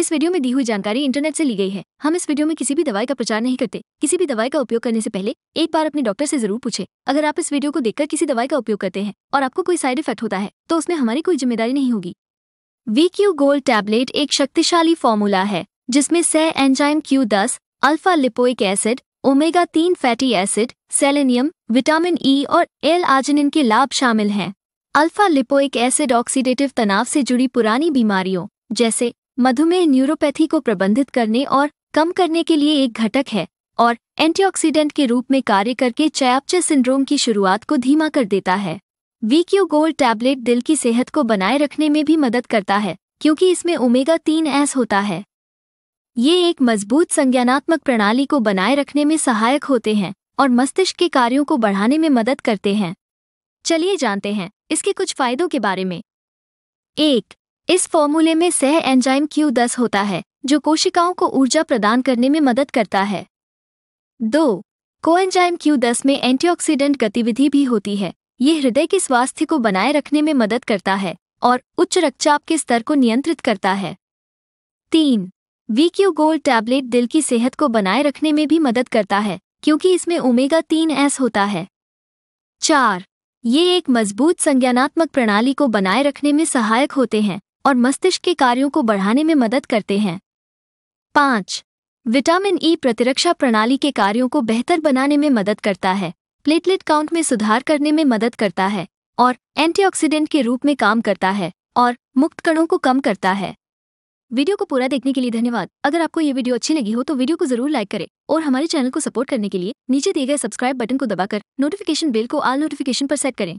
इस वीडियो में दी हुई जानकारी इंटरनेट से ली गई है हम इस वीडियो में किसी भी दवाई का प्रचार नहीं करते किसी भी दवाई का उपयोग करने से पहले एक बार अपने डॉक्टर से जरूर पूछे अगर आप इस वीडियो को देखकर किसी दवाई का उपयोग करते हैं और आपको कोई साइड इफेक्ट होता है तो उसमें हमारी कोई जिम्मेदारी नहीं होगी वीक्यू गोल्ड टैबलेट एक शक्तिशाली फॉर्मूला है जिसमें सह एंजाइम क्यू दस अल्फा लिपोइक एसिड ओमेगा तीन fatty acid selenium vitamin E e और एल आर्जिनिन के लाभ शामिल हैं अल्फा लिपोइक एसिड ऑक्सीडेटिव तनाव से जुड़ी पुरानी बीमारियों जैसे मधुमेह न्यूरोपैथी को प्रबंधित करने और कम करने के लिए एक घटक है और एंटीऑक्सीडेंट के रूप में कार्य करके चयापचे सिंड्रोम की शुरुआत को धीमा कर देता है वीक्यू गोल्ड टैबलेट दिल की सेहत को बनाए रखने में भी मदद करता है क्योंकि इसमें ओमेगा तीन एस होता है ये एक मजबूत संज्ञानात्मक प्रणाली को बनाए रखने में सहायक होते हैं और मस्तिष्क के कार्यों को बढ़ाने में मदद करते हैं चलिए जानते हैं इसके कुछ फायदों के बारे में एक इस फॉर्मूले में सह एंजाइम क्यू दस होता है जो कोशिकाओं को ऊर्जा प्रदान करने में मदद करता है दो कोएंजाइम क्यू दस में एंटीऑक्सीडेंट गतिविधि भी होती है ये हृदय के स्वास्थ्य को बनाए रखने में मदद करता है और उच्च रक्तचाप के स्तर को नियंत्रित करता है तीन वीक्यू गोल्ड टैबलेट दिल की सेहत को बनाए रखने में भी मदद करता है क्योंकि इसमें ओमेगा तीन एस होता है चार ये एक मजबूत संज्ञानात्मक प्रणाली को बनाए रखने में सहायक होते हैं और मस्तिष्क के कार्यों को बढ़ाने में मदद करते हैं पाँच विटामिन ई प्रतिरक्षा प्रणाली के कार्यों को बेहतर बनाने में मदद करता है प्लेटलेट काउंट में सुधार करने में मदद करता है और एंटीऑक्सीडेंट के रूप में काम करता है और मुक्त कणों को कम करता है वीडियो को पूरा देखने के लिए धन्यवाद अगर आपको ये वीडियो अच्छी लगी हो तो वीडियो को जरूर लाइक करें और हमारे चैनल को सपोर्ट करने के लिए नीचे दिए गए सब्सक्राइब बटन को दबाकर नोटिफिकेशन बेल को आल नोटिफिकेशन पर सेट करें